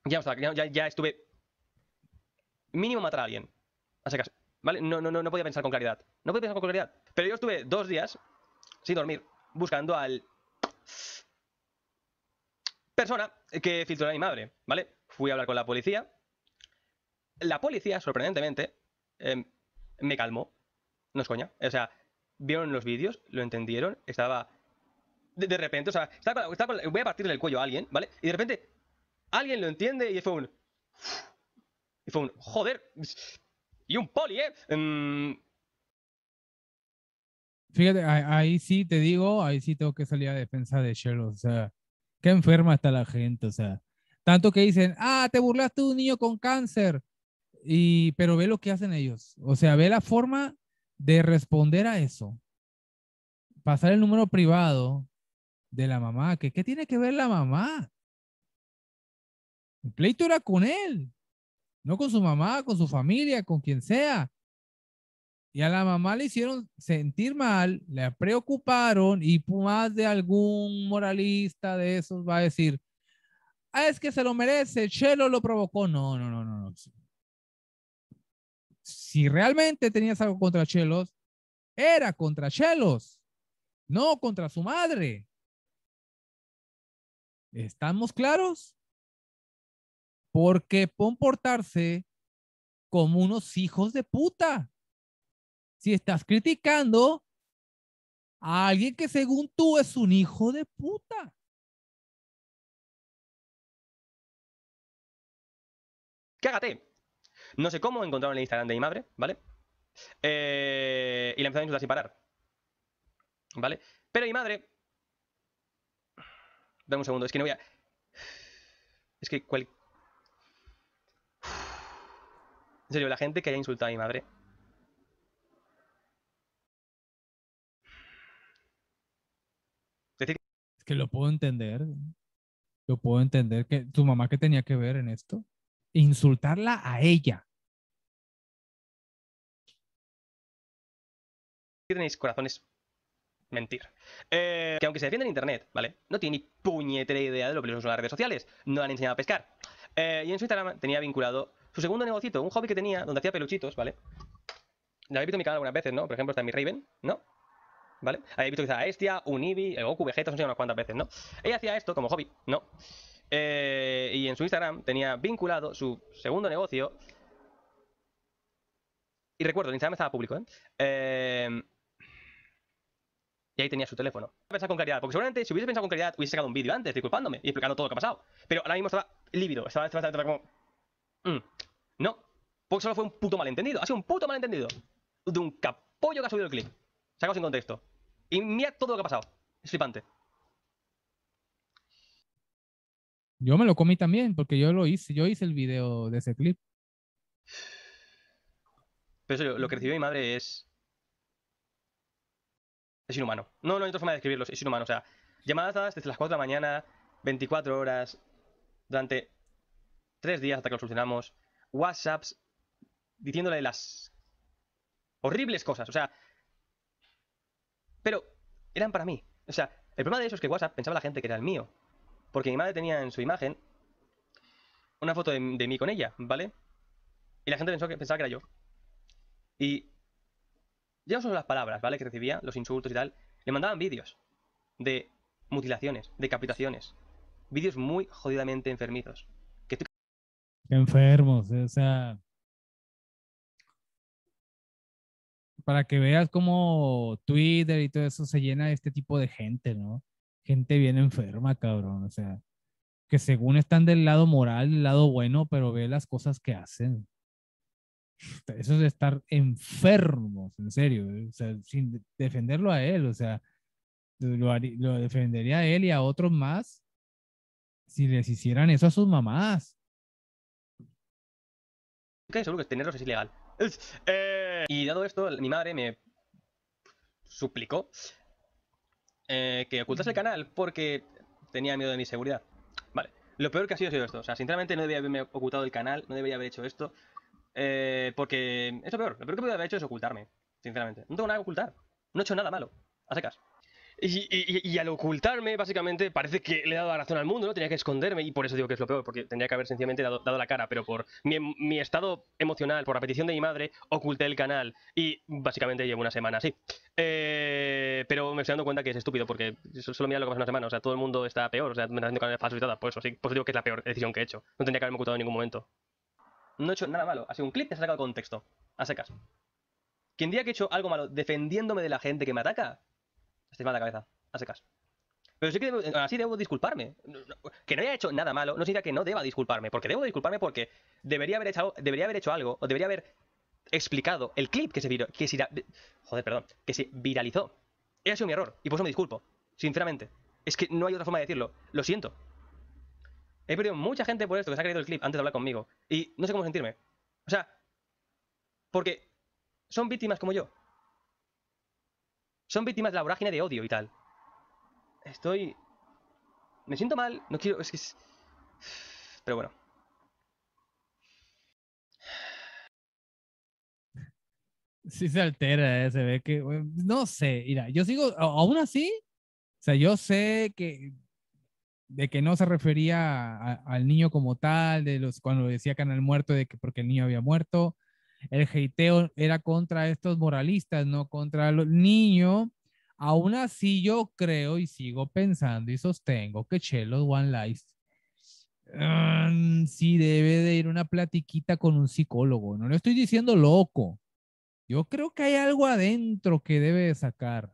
ya, o ya, estuve. Mínimo matar a alguien. Así ¿vale? No, no, no podía pensar con claridad. No podía pensar con claridad. Pero yo estuve dos días sin dormir, buscando al. Persona que filtró a mi madre, ¿vale? Fui a hablar con la policía. La policía, sorprendentemente, em, me calmó. No es coña. O sea, vieron los vídeos, lo entendieron, estaba. De, repente, o sea, estaba, voy a partirle el cuello a alguien, ¿vale? Y de repente Alguien lo entiende y fue un... Y fue un... Joder. Y un poli, ¿eh? Mm. Fíjate, ahí sí te digo, ahí sí tengo que salir a defensa de Sherlock. O sea, qué enferma está la gente. O sea, tanto que dicen, ah, te burlaste de un niño con cáncer. Y, pero ve lo que hacen ellos. O sea, ve la forma de responder a eso. Pasar el número privado de la mamá. que qué tiene que ver la mamá? El pleito era con él, no con su mamá, con su familia, con quien sea. Y a la mamá le hicieron sentir mal, le preocuparon y más de algún moralista de esos va a decir, ah, es que se lo merece, Chelo lo provocó. No, no, no, no. no. Si realmente tenías algo contra Chelos, era contra Chelos, no contra su madre. ¿Estamos claros? porque comportarse como unos hijos de puta. Si estás criticando a alguien que según tú es un hijo de puta. Cágate. No sé cómo encontraron el Instagram de mi madre, ¿vale? Eh, y la empezaron a insultar sin parar. ¿Vale? Pero mi madre. Dame un segundo, es que no voy a. Es que cualquier. En serio, la gente que haya insultado a mi madre. Es que lo puedo entender. Lo puedo entender tu mamá qué tenía que ver en esto. Insultarla a ella. tenéis corazones mentir. Eh, que aunque se defiende en internet, ¿vale? No tiene ni puñetera idea de lo que son las redes sociales. No han enseñado a pescar. Eh, y en su Instagram tenía vinculado su segundo negocito, un hobby que tenía, donde hacía peluchitos, ¿vale? Lo habéis visto en mi canal algunas veces, ¿no? Por ejemplo, está en mi Raven, ¿no? ¿Vale? Habéis visto quizá a Estia, Unibi, eh, Goku, Vegeta, no sé unas cuantas veces, ¿no? Ella hacía esto como hobby, ¿no? Eh, y en su Instagram tenía vinculado su segundo negocio. Y recuerdo, el Instagram estaba público, ¿eh? eh y ahí tenía su teléfono. Pensaba con claridad, porque seguramente si hubiese pensado con claridad hubiese sacado un vídeo antes disculpándome y explicando todo lo que ha pasado. Pero ahora mismo estaba lívido, estaba, estaba, como... Mm. No, porque solo fue un puto malentendido. Ha sido un puto malentendido. De un capollo que ha subido el clip. Sacado sin contexto. Y mira todo lo que ha pasado. Es flipante. Yo me lo comí también, porque yo lo hice, yo hice el video de ese clip. Pero lo que recibió mi madre es. Es inhumano. No, no hay otra forma de describirlo, es inhumano. O sea, llamadas desde las 4 de la mañana, 24 horas, durante 3 días hasta que lo solucionamos. WhatsApps diciéndole las horribles cosas. O sea, pero eran para mí. O sea, el problema de eso es que WhatsApp pensaba la gente que era el mío. Porque mi madre tenía en su imagen una foto de, mí con ella, ¿vale? Y la gente pensó que, pensaba que era yo. Y ya no las palabras, ¿vale? Que recibía, los insultos y tal. Le mandaban vídeos de mutilaciones, decapitaciones. Vídeos muy jodidamente enfermizos enfermos, eh, o sea, para que veas cómo Twitter y todo eso se llena de este tipo de gente, ¿no? Gente bien enferma, cabrón, o sea, que según están del lado moral, del lado bueno, pero ve las cosas que hacen. Eso es estar enfermos, en serio, eh, o sea, sin defenderlo a él, o sea, lo, lo defendería a él y a otros más si les hicieran eso a sus mamás que seguro que tenerlos es ilegal. Eh, y dado esto, mi madre me suplicó eh, que ocultase el canal porque tenía miedo de mi seguridad. Vale, lo peor que ha sido ha sido esto. O sea, sinceramente no debería haberme ocultado el canal, no debería haber hecho esto. Eh, porque es peor. Lo peor que podría haber hecho es ocultarme, sinceramente. No tengo nada que ocultar. No he hecho nada malo. A secas. Y, al ocultarme, básicamente, parece que le he dado la razón al mundo, ¿no? Tenía que esconderme y por eso digo que es lo peor, porque tendría que haber sencillamente dado, la cara, pero por mi, estado emocional, por la petición de mi madre, oculté el canal y básicamente llevo una semana así. Eh, pero me estoy dando cuenta que es estúpido, porque solo mira lo que pasa una semana, o sea, todo el mundo está peor, o sea, me está haciendo canales el por pues eso, sí, por eso digo que es la peor decisión que he hecho. No tendría que haberme ocultado en ningún momento. No he hecho nada malo, ha sido un clip que ha sacado contexto, a secas. Quien diga que he hecho algo malo defendiéndome de la gente que me ataca, Estoy mal la cabeza, a secas. Pero sí que así ah. debo disculparme. Que no haya hecho nada malo no significa que no deba disculparme. Porque debo disculparme porque debería haber hecho, debería haber hecho algo o debería haber explicado el clip que se viró, que se, joder, perdón, que se viralizó. sido mi error y por eso me disculpo, sinceramente. Es que no hay otra forma de decirlo. Lo siento. He perdido mucha gente por esto que se ha creído el clip antes de hablar conmigo y no sé cómo sentirme. O sea, porque son víctimas como yo. Son víctimas de la vorágine de odio y tal. Estoy... Me siento mal, no quiero... Es que Pero bueno. Sí se altera, eh, se ve que... No sé, mira, yo sigo... Aún así, o sea, yo sé que de que no se refería al niño como tal, de los cuando decía canal muerto, de que porque el niño había muerto, el heiteo era contra estos moralistas, no contra los niños. Aún así, yo creo y sigo pensando y sostengo que Chelo One Life Si mm, sí debe de ir una platiquita con un psicólogo. No le estoy diciendo loco. Yo creo que hay algo adentro que debe de sacar.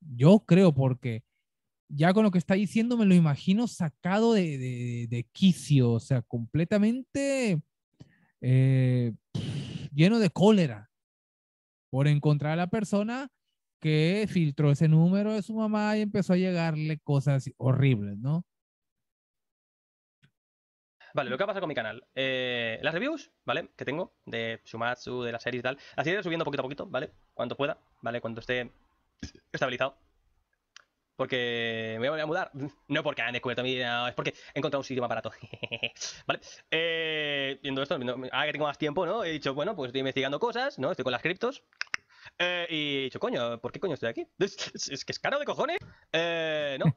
Yo creo porque ya con lo que está diciendo me lo imagino sacado de, de, quicio, o sea, completamente... Eh, lleno de cólera por encontrar a la persona que filtró ese número de su mamá y empezó a llegarle cosas horribles, ¿no? Vale, lo que ha con mi canal. Eh, las reviews, ¿vale? Que tengo de sumatsu de la serie y tal. así iré subiendo poquito a poquito, ¿vale? Cuando pueda, ¿vale? Cuando esté estabilizado. Porque me voy a mudar. No porque han descubierto mi. es porque he encontrado un sitio más barato. vale. Eh, viendo esto, ahora que tengo más tiempo, ¿no? He dicho, bueno, pues estoy investigando cosas, ¿no? Estoy con las criptos. Eh, y he dicho, coño, ¿por qué coño estoy aquí? Es, que es caro de cojones. Eh, no.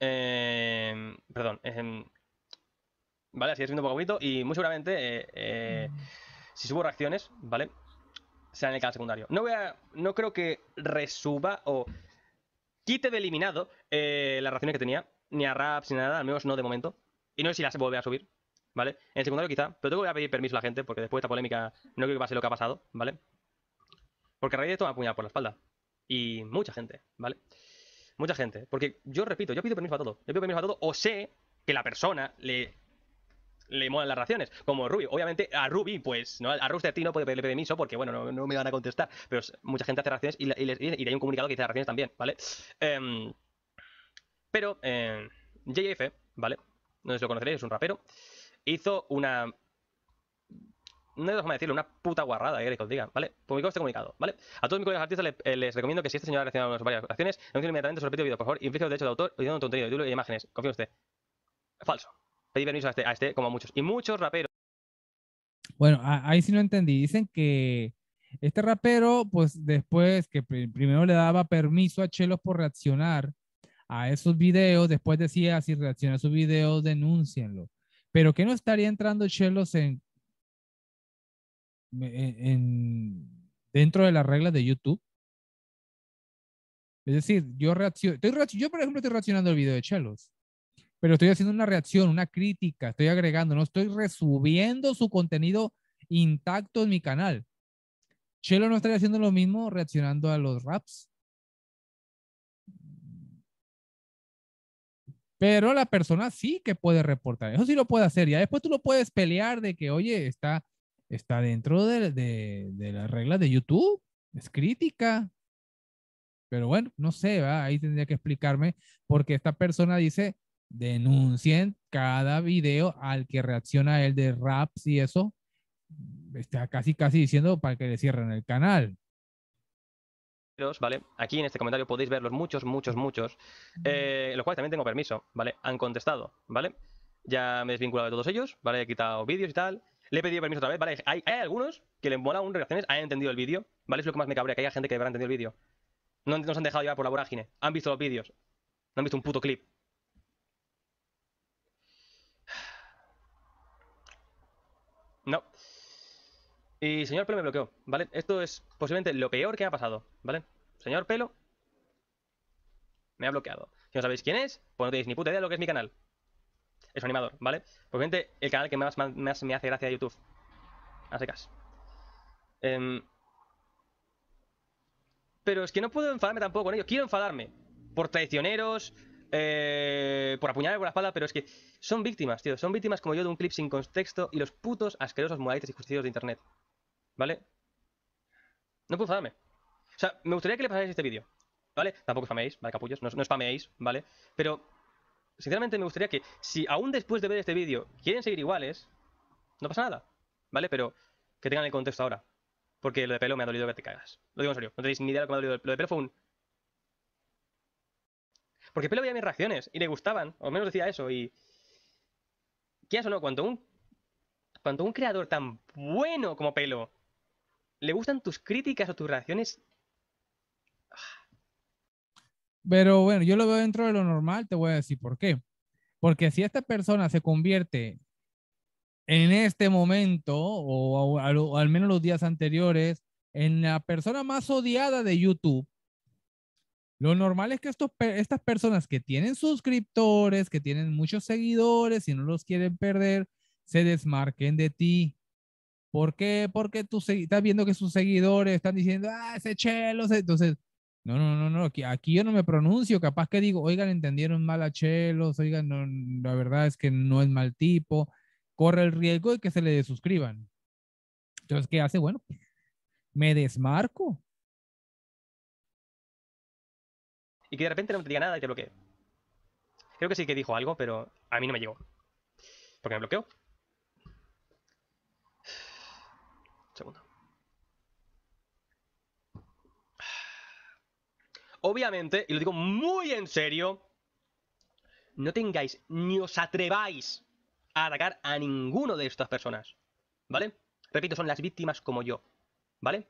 eh, perdón. Em, vale, así es viendo un poco Y muy seguramente, eh, eh, si subo reacciones, ¿vale? sea en el secundario. No, voy a, no creo que resuba o quite de eliminado eh, las raciones que tenía, ni a raps ni nada, al menos no de momento. Y no sé si las vuelve a subir, ¿vale? En el secundario quizá, pero tengo que pedir permiso a la gente porque después de esta polémica no creo que lo que ha pasado, ¿vale? Porque a raíz de esto me por la espalda. Y mucha gente, ¿vale? Mucha gente. Porque yo repito, yo pido permiso a todo. Yo pido permiso a todo o sé que la persona le le molan las raciones, como Ruby. Obviamente a Ruby, pues, ¿no? A Rooster no puede pedirle permiso porque, bueno, no, me van a contestar, pero mucha gente hace raciones y, y, les, y hay un comunicado que dice raciones también, ¿vale? Em, pero eh, em, JF, ¿vale? No sé si lo conoceréis, es un rapero. Hizo una no sé cómo de decirlo, una puta guarrada, que os diga, ¿vale? Publicó este comunicado, ¿vale? A todos mis colegas artistas eh, les, recomiendo que si este señor ha reaccionado a varias acciones, denuncie inmediatamente su repetido video por favor, inflige de derecho de autor pidiendo contenido de título y e imágenes, en usted. Falso pedí este, a este, como a muchos. Y muchos raperos. Bueno, ahí sí no entendí. Dicen que este rapero, pues después que primero le daba permiso a Chelos por reaccionar a esos videos, después decía, si reacciona a sus videos, denúncienlo. Pero que no estaría entrando Chelos en, dentro de las reglas de YouTube. Es decir, yo reacciono, yo por ejemplo estoy reaccionando al video de Chelos pero estoy haciendo una reacción, una crítica, estoy agregando, no estoy resubiendo su contenido intacto en mi canal. Chelo no estaría haciendo lo mismo reaccionando a los raps. Pero la persona sí que puede reportar, eso sí lo puede hacer. y después tú lo puedes pelear de que, oye, está, está dentro de, las reglas de YouTube, es crítica. Pero bueno, no sé, ¿va? ahí tendría que explicarme porque esta persona dice, denuncien cada video al que reacciona el de raps y eso. Está casi, casi diciendo para que le cierren el canal. ¿Vale? Aquí en este comentario podéis verlos muchos, muchos, muchos, eh, los cuales también tengo permiso, ¿vale? Han contestado, ¿vale? Ya me he desvinculado de todos ellos, ¿vale? He quitado vídeos y tal. Le he pedido permiso otra vez, ¿vale? Hay, algunos que le mola un reacciones, Han entendido el vídeo, ¿vale? Es lo que más me cabrea, que haya gente que habrá entendido el vídeo. No nos han dejado llevar por la vorágine, han visto los vídeos, no han visto un puto clip. Y señor pelo me bloqueó, ¿vale? Esto es posiblemente lo peor que ha pasado, ¿vale? Señor pelo me ha bloqueado. Si no sabéis quién es, pues no tenéis ni puta idea de lo que es mi canal. Es un animador, ¿vale? Posiblemente el canal que más, me hace gracia de YouTube. A secas. Em, pero es que no puedo enfadarme tampoco con ellos. Quiero enfadarme. Por traicioneros, eh, por apuñalar por la espalda, pero es que son víctimas, tío. Son víctimas como yo de un clip sin contexto y los putos asquerosos moralistas y justicieros de internet. ¿Vale? No puedo enfadarme. O sea, me gustaría que le pasáis este vídeo. ¿Vale? Tampoco spameéis, ¿vale, capullos? No, no ¿vale? Pero, sinceramente, me gustaría que, si aún después de ver este vídeo quieren seguir iguales, no pasa nada, ¿vale? Pero que tengan el contexto ahora. Porque lo de pelo me ha dolido que te cagas. Lo digo en serio, no tenéis ni idea de lo que me ha dolido. Lo de pelo fue un... Porque pelo veía mis reacciones y le gustaban, o al menos decía eso, y... Quién o no? Cuanto un... Cuanto un creador tan bueno como pelo ¿Le gustan tus críticas o tus reacciones? Pero bueno, yo lo veo dentro de lo normal, te voy a decir por qué. Porque si esta persona se convierte en este momento, o, al menos los días anteriores, en la persona más odiada de YouTube, lo normal es que estos, estas personas que tienen suscriptores, que tienen muchos seguidores y no los quieren perder, se desmarquen de ti. ¿Por qué? Porque tú estás viendo que sus seguidores están diciendo, ah, ese chelo, entonces, no, no, no, no, aquí, yo no me pronuncio, capaz que digo, oigan, entendieron mal a Chelo, oigan, la verdad es que no es mal tipo, corre el riesgo de que se le desuscriban. Entonces, ¿qué hace? Bueno, me desmarco. Y que de repente no te diga nada y te bloquee. Creo que sí que dijo algo, pero a mí no me llegó. Porque me bloqueó. segundo. Obviamente, y lo digo muy en serio, no tengáis ni os atreváis a atacar a ninguno de estas personas. ¿Vale? Repito, son las víctimas como yo. ¿Vale?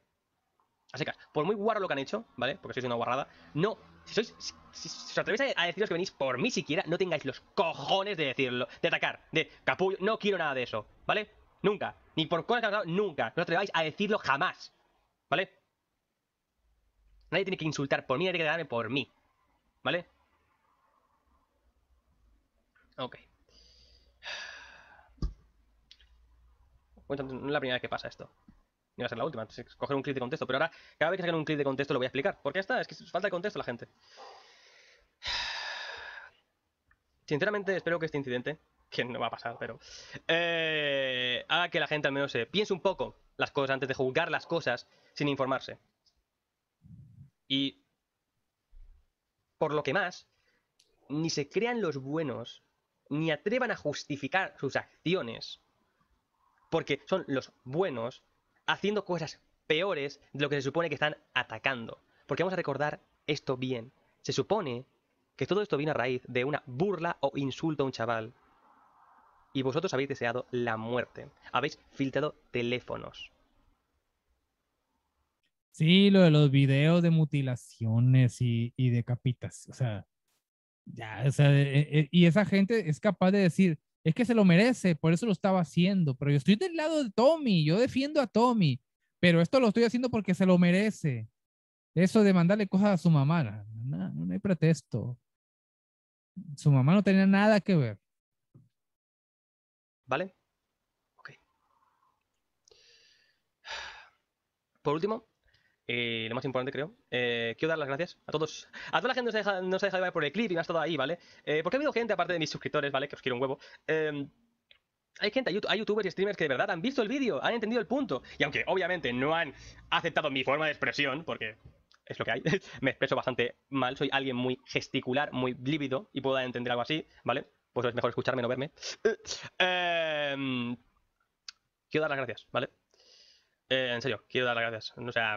Así que, por muy guarro lo que han hecho, ¿vale? Porque sois una guarrada. No, si, os atrevéis a, a deciros que venís por mí siquiera, no tengáis los cojones de decirlo, de atacar, de capullo, no quiero nada de eso, ¿vale? Nunca. Ni por cosas que han nunca. No os atreváis a decirlo jamás. ¿Vale? Nadie tiene que insultar por mí, nadie tiene que darme por mí. ¿Vale? Ok. no es la primera vez que pasa esto. No va a ser la última, es coger un clip de contexto. Pero ahora, cada vez que saquen un clip de contexto lo voy a explicar. Porque ya está, es que falta de contexto la gente. Sinceramente, espero que este incidente que no va a pasar, pero. Eh, haga que la gente al menos se eh, piense un poco las cosas antes de juzgar las cosas sin informarse. Y. Por lo que más, ni se crean los buenos, ni atrevan a justificar sus acciones, porque son los buenos haciendo cosas peores de lo que se supone que están atacando. Porque vamos a recordar esto bien. Se supone que todo esto viene a raíz de una burla o insulto a un chaval y vosotros habéis deseado la muerte. Habéis filtrado teléfonos. Sí, lo de los videos de mutilaciones y, y decapitaciones, o sea, ya, o sea, e, e, e, y esa gente es capaz de decir, es que se lo merece, por eso lo estaba haciendo, pero yo estoy del lado de Tommy, yo defiendo a Tommy, pero esto lo estoy haciendo porque se lo merece. Eso de mandarle cosas a su mamá, no hay pretexto. Su mamá no tenía nada que ver. ¿Vale? Ok. Por último, y eh, lo más importante creo, eh, quiero dar las gracias a todos, a toda la gente que nos ha dejado, ha por el clip y me ha estado ahí, ¿vale? Eh, porque ha habido gente, aparte de mis suscriptores, ¿vale? Que os quiero un huevo. Em, hay gente, hay youtubers y streamers que de verdad han visto el vídeo, han entendido el punto. Y aunque obviamente no han aceptado mi forma de expresión, porque es lo que hay, me expreso bastante mal, soy alguien muy gesticular, muy lívido y puedo entender algo así, ¿vale? pues es mejor escucharme, no verme. Eh, em, quiero dar las gracias, ¿vale? Eh, en serio, quiero dar las gracias. O sea.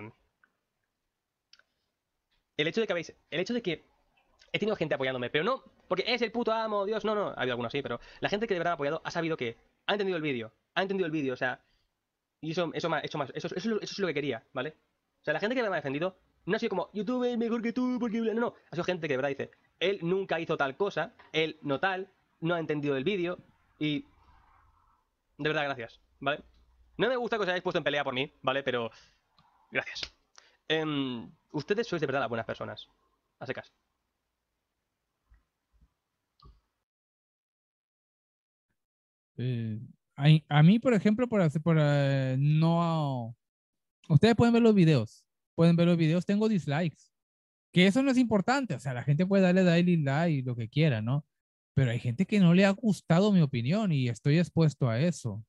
El hecho de que habéis. El hecho de que. He tenido gente apoyándome, pero no. Porque es el puto amo, Dios. No, no. Ha habido algunos así pero la gente que de verdad ha apoyado ha sabido que. Ha entendido el vídeo. Ha entendido el vídeo, o sea. Y eso, más, más, es lo que quería, ¿vale? O sea, la gente que me ha defendido no ha sido como, YouTube es mejor que tú, porque... No, no, ha sido gente que de verdad dice, él nunca hizo tal cosa, él no tal, no ha entendido el vídeo y... De verdad, gracias, ¿vale? No me gusta que os hayáis puesto en pelea por mí, ¿vale? Pero... Gracias. Em, ustedes sois de verdad las buenas personas. A secas. Eh, a, mí, por ejemplo, por hacer, por eh, no. Ustedes pueden ver los videos. Pueden ver los videos. Tengo dislikes. Que eso no es importante. O sea, la gente puede darle daily like, lo que quiera, ¿no? pero hay gente que no le ha gustado mi opinión y estoy expuesto a eso.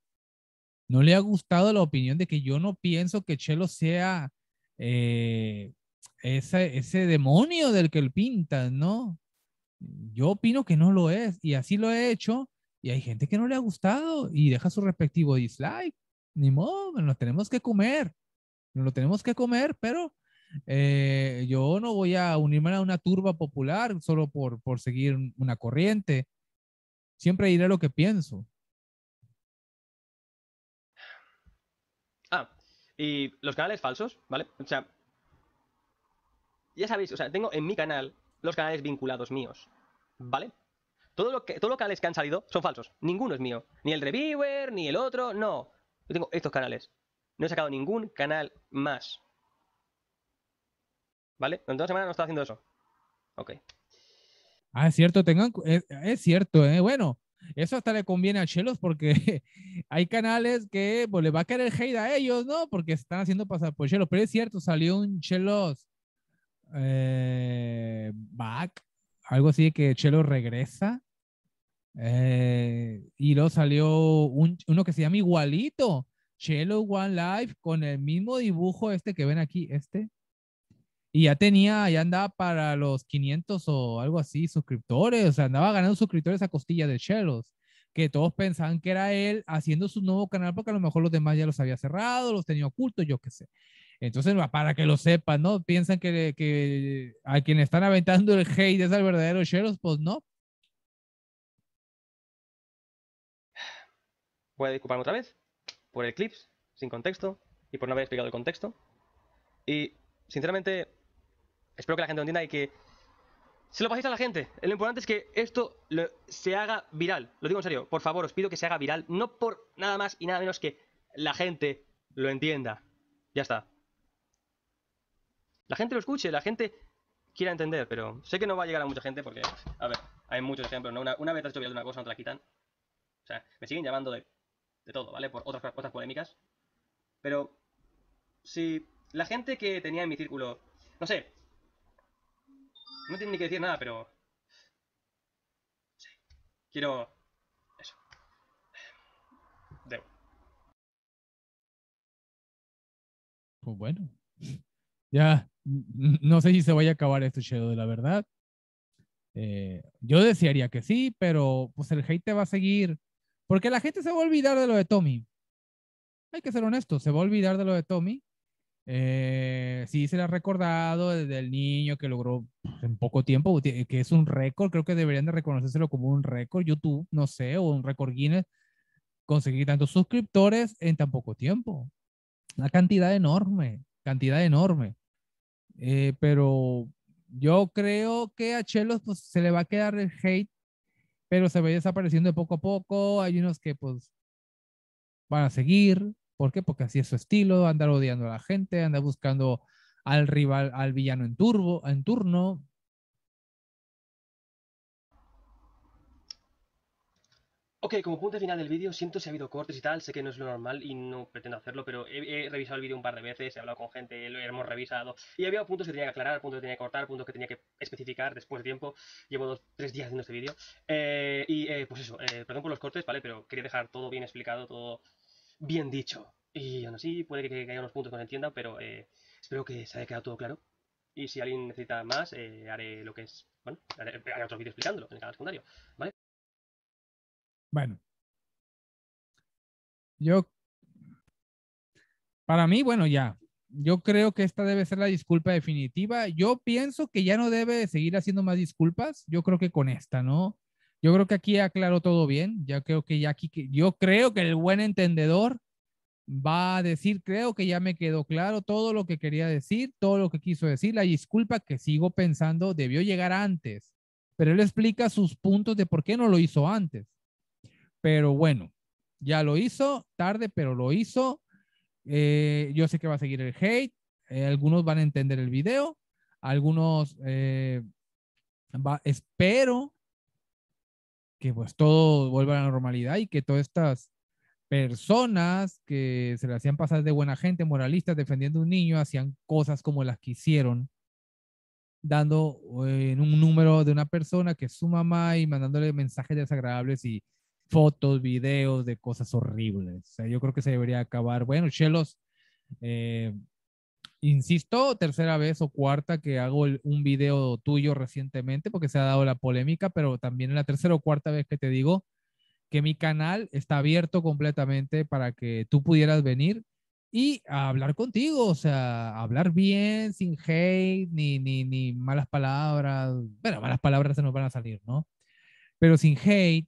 No le ha gustado la opinión de que yo no pienso que Chelo sea eh, ese, demonio del que él pinta, ¿no? Yo opino que no lo es y así lo he hecho y hay gente que no le ha gustado y deja su respectivo dislike. Ni modo, nos tenemos que comer, nos lo tenemos que comer, pero eh, yo no voy a unirme a una turba popular solo por, por seguir una corriente. Siempre diré lo que pienso. Ah, y los canales falsos, ¿vale? O sea, ya sabéis, o sea, tengo en mi canal los canales vinculados míos, ¿vale? Todo lo que, todos los canales que han salido son falsos. Ninguno es mío. Ni el reviewer, ni el otro, no. Yo tengo estos canales. No he sacado ningún canal más. ¿Vale? Durante una semana no estaba haciendo eso. Ok. Ah, es cierto, tengan, es, cierto, ¿eh? Bueno, eso hasta le conviene a Chelos porque hay canales que pues, le va a caer el hate a ellos, ¿no? Porque están haciendo pasar por Chelos. Pero es cierto, salió un Chelos eh, back, algo así de que Chelos regresa. Eh, y luego salió un, uno que se llama igualito, Chelos One Life, con el mismo dibujo este que ven aquí, este. Y ya tenía, ya andaba para los 500 o algo así, suscriptores, o sea, andaba ganando suscriptores a costilla de chelos que todos pensaban que era él haciendo su nuevo canal porque a lo mejor los demás ya los había cerrado, los tenía ocultos, yo qué sé. Entonces, para que lo sepan, ¿no? Piensan que, que a quien están aventando el hate es al verdadero chelos pues no. Voy a disculparme otra vez por el clips, sin contexto, y por no haber explicado el contexto. Y, sinceramente, espero que la gente lo entienda y que se lo paséis a la gente. Lo importante es que esto se haga viral. Lo digo en serio, por favor, os pido que se haga viral. No por nada más y nada menos que la gente lo entienda. Ya está. La gente lo escuche, la gente quiera entender, pero sé que no va a llegar a mucha gente porque, a ver, hay muchos ejemplos, Una, vez has hecho viral de una cosa, no te la quitan. O sea, me siguen llamando de, todo, ¿vale? Por otras, cosas polémicas. Pero, si la gente que tenía en mi círculo, no sé, no tiene ni que decir nada, pero... Sí. Quiero... Eso. Debo. Pues bueno. Ya, no sé si se vaya a acabar este show de la verdad. Eh, yo desearía que sí, pero pues el hate va a seguir. Porque la gente se va a olvidar de lo de Tommy. Hay que ser honesto, se va a olvidar de lo de Tommy. Eh, sí, se le ha recordado desde el niño que logró pues, en poco tiempo, que es un récord, creo que deberían de reconocérselo como un récord, YouTube, no sé, o un récord Guinness, conseguir tantos suscriptores en tan poco tiempo. Una cantidad enorme, cantidad enorme. Eh, pero yo creo que a Chelos pues, se le va a quedar el hate, pero se va desapareciendo de poco a poco. Hay unos que pues van a seguir, ¿Por qué? Porque así es su estilo, andar odiando a la gente, andar buscando al rival, al villano en, turbo, en turno. Ok, como punto final del vídeo, siento si ha habido cortes y tal, sé que no es lo normal y no pretendo hacerlo, pero he, revisado el vídeo un par de veces, he hablado con gente, lo hemos revisado y había puntos que tenía que aclarar, puntos que tenía que cortar, puntos que tenía que especificar después de tiempo. Llevo dos, tres días haciendo este vídeo. Eh, y eh, pues eso, eh, perdón por los cortes, ¿vale? Pero quería dejar todo bien explicado, todo bien dicho. Y aún así, puede que haya unos puntos que no entienda, pero eh, espero que se haya quedado todo claro. Y si alguien necesita más, eh, haré lo que es. Bueno, haré, haré otro vídeo explicándolo en el canal secundario. ¿Vale? Bueno. Yo. Para mí, bueno, ya. Yo creo que esta debe ser la disculpa definitiva. Yo pienso que ya no debe seguir haciendo más disculpas. Yo creo que con esta, ¿no? Yo creo que aquí aclaró todo bien. Ya creo que ya aquí, yo creo que el buen entendedor va a decir, creo que ya me quedó claro todo lo que quería decir, todo lo que quiso decir. La disculpa que sigo pensando debió llegar antes, pero él explica sus puntos de por qué no lo hizo antes. Pero bueno, ya lo hizo, tarde, pero lo hizo. Eh, yo sé que va a seguir el hate, eh, algunos van a entender el video, algunos, eh, va, espero que pues todo vuelva a la normalidad y que todas estas personas que se le hacían pasar de buena gente, moralistas, defendiendo a un niño, hacían cosas como las que hicieron, dando eh, en un número de una persona que es su mamá y mandándole mensajes desagradables y fotos, videos de cosas horribles. O sea, yo creo que se debería acabar. Bueno, Chelos, eh, insisto, tercera vez o cuarta que hago un video tuyo recientemente porque se ha dado la polémica, pero también es la tercera o cuarta vez que te digo que mi canal está abierto completamente para que tú pudieras venir y hablar contigo, o sea, hablar bien, sin hate, ni, ni, malas palabras. Bueno, malas palabras se nos van a salir, ¿no? Pero sin hate,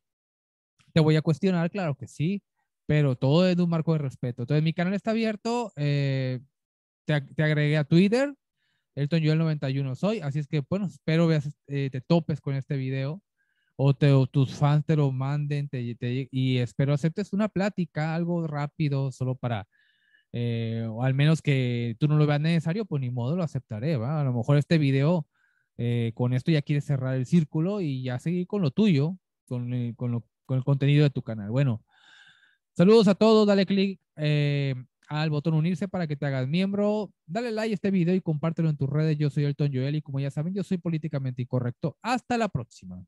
te voy a cuestionar, claro que sí, pero todo en un marco de respeto. Entonces, mi canal está abierto. Eh, te, agregué a Twitter, Elton yo el 91 soy, así es que bueno, espero veas, eh, te topes con este video o, te, tus fans te lo manden y espero aceptes una plática, algo rápido, solo para, eh, o al menos que tú no lo veas necesario, pues ni modo lo aceptaré, ¿va? A lo mejor este video, eh, con esto ya quieres cerrar el círculo y ya seguir con lo tuyo, con, con el contenido de tu canal. Bueno, saludos a todos, dale click al botón unirse para que te hagas miembro. Dale like a este video y compártelo en tus redes. Yo soy Elton Joel y como ya saben, yo soy políticamente incorrecto. Hasta la próxima.